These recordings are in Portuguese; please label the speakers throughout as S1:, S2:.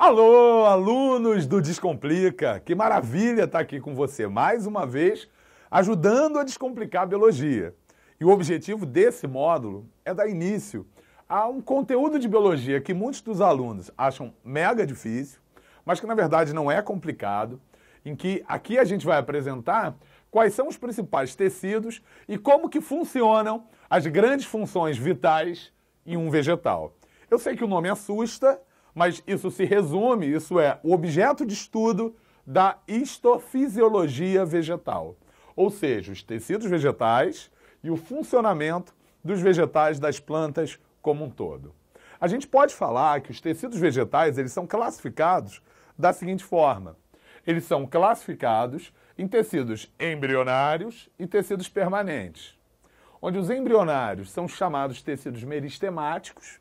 S1: Alô, alunos do Descomplica! Que maravilha estar aqui com você mais uma vez, ajudando a descomplicar a biologia. E o objetivo desse módulo é dar início a um conteúdo de biologia que muitos dos alunos acham mega difícil, mas que na verdade não é complicado, em que aqui a gente vai apresentar quais são os principais tecidos e como que funcionam as grandes funções vitais em um vegetal. Eu sei que o nome assusta, mas isso se resume, isso é o objeto de estudo da histofisiologia vegetal, ou seja, os tecidos vegetais e o funcionamento dos vegetais das plantas como um todo. A gente pode falar que os tecidos vegetais eles são classificados da seguinte forma: eles são classificados em tecidos embrionários e tecidos permanentes, onde os embrionários são chamados tecidos meristemáticos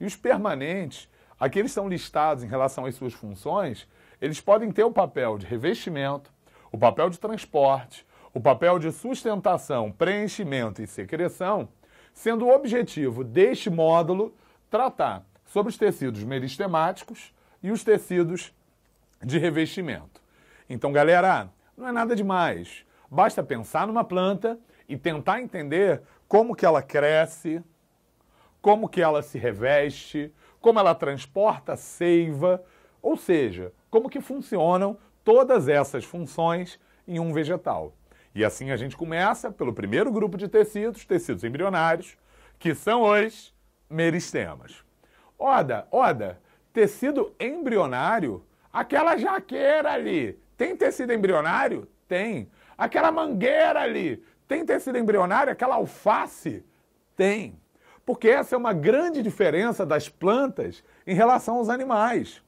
S1: e os permanentes Aqui eles estão listados em relação às suas funções, eles podem ter o papel de revestimento, o papel de transporte, o papel de sustentação, preenchimento e secreção, sendo o objetivo deste módulo tratar sobre os tecidos meristemáticos e os tecidos de revestimento. Então, galera, não é nada demais. Basta pensar numa planta e tentar entender como que ela cresce, como que ela se reveste, como ela transporta seiva, ou seja, como que funcionam todas essas funções em um vegetal. E assim a gente começa pelo primeiro grupo de tecidos, tecidos embrionários, que são os meristemas. Oda, Oda, tecido embrionário? Aquela jaqueira ali, tem tecido embrionário? Tem. Aquela mangueira ali, tem tecido embrionário? Aquela alface? Tem. Porque essa é uma grande diferença das plantas em relação aos animais.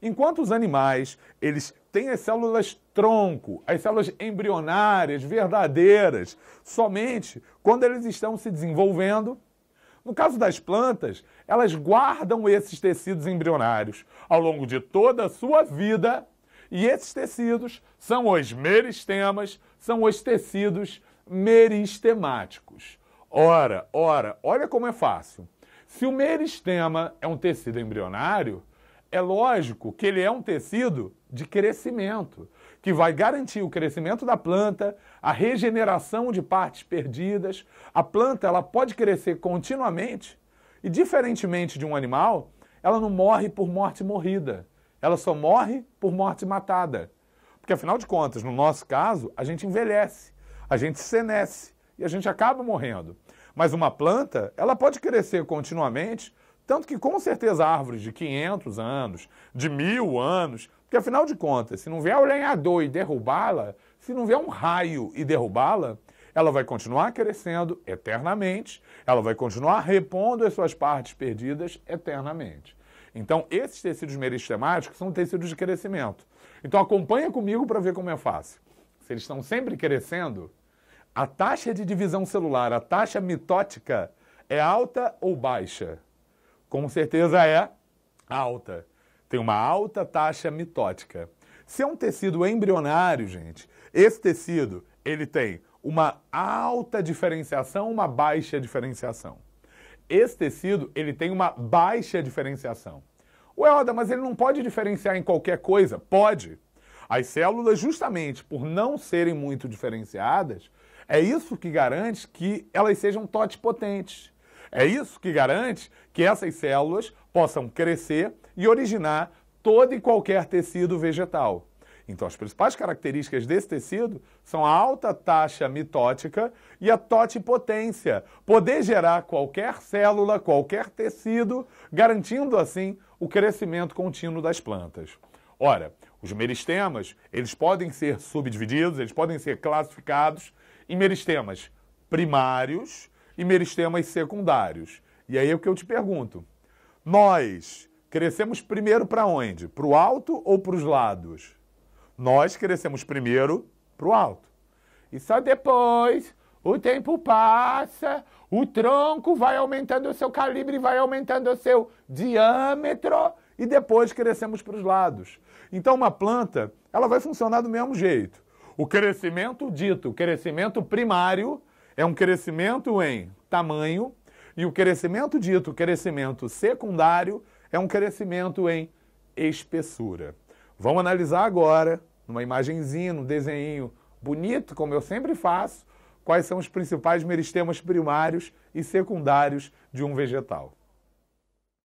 S1: Enquanto os animais, eles têm as células tronco, as células embrionárias verdadeiras, somente quando eles estão se desenvolvendo. No caso das plantas, elas guardam esses tecidos embrionários ao longo de toda a sua vida, e esses tecidos são os meristemas, são os tecidos meristemáticos. Ora, ora, olha como é fácil. Se o meristema é um tecido embrionário, é lógico que ele é um tecido de crescimento, que vai garantir o crescimento da planta, a regeneração de partes perdidas. A planta ela pode crescer continuamente e, diferentemente de um animal, ela não morre por morte morrida, ela só morre por morte matada. Porque, afinal de contas, no nosso caso, a gente envelhece, a gente senesce e a gente acaba morrendo. Mas uma planta, ela pode crescer continuamente, tanto que com certeza árvores de 500 anos, de mil anos, porque afinal de contas, se não vier o lenhador e derrubá-la, se não vier um raio e derrubá-la, ela vai continuar crescendo eternamente, ela vai continuar repondo as suas partes perdidas eternamente. Então, esses tecidos meristemáticos são tecidos de crescimento. Então, acompanha comigo para ver como é fácil. Se eles estão sempre crescendo, a taxa de divisão celular, a taxa mitótica, é alta ou baixa? Com certeza é alta. Tem uma alta taxa mitótica. Se é um tecido embrionário, gente, esse tecido ele tem uma alta diferenciação, uma baixa diferenciação. Esse tecido ele tem uma baixa diferenciação. Ué, Oda, mas ele não pode diferenciar em qualquer coisa? Pode. As células, justamente por não serem muito diferenciadas, é isso que garante que elas sejam totipotentes. É isso que garante que essas células possam crescer e originar todo e qualquer tecido vegetal. Então, as principais características desse tecido são a alta taxa mitótica e a totipotência, poder gerar qualquer célula, qualquer tecido, garantindo assim o crescimento contínuo das plantas. Ora, os meristemas, eles podem ser subdivididos, eles podem ser classificados em meristemas primários e meristemas secundários. E aí é o que eu te pergunto. Nós crescemos primeiro para onde? Para o alto ou para os lados? Nós crescemos primeiro para o alto. E só depois o tempo passa, o tronco vai aumentando o seu calibre, vai aumentando o seu diâmetro e depois crescemos para os lados. Então, uma planta, ela vai funcionar do mesmo jeito. O crescimento dito, o crescimento primário, é um crescimento em tamanho, e o crescimento dito, o crescimento secundário, é um crescimento em espessura. Vamos analisar agora, numa imagenzinha, num desenho bonito, como eu sempre faço, quais são os principais meristemas primários e secundários de um vegetal.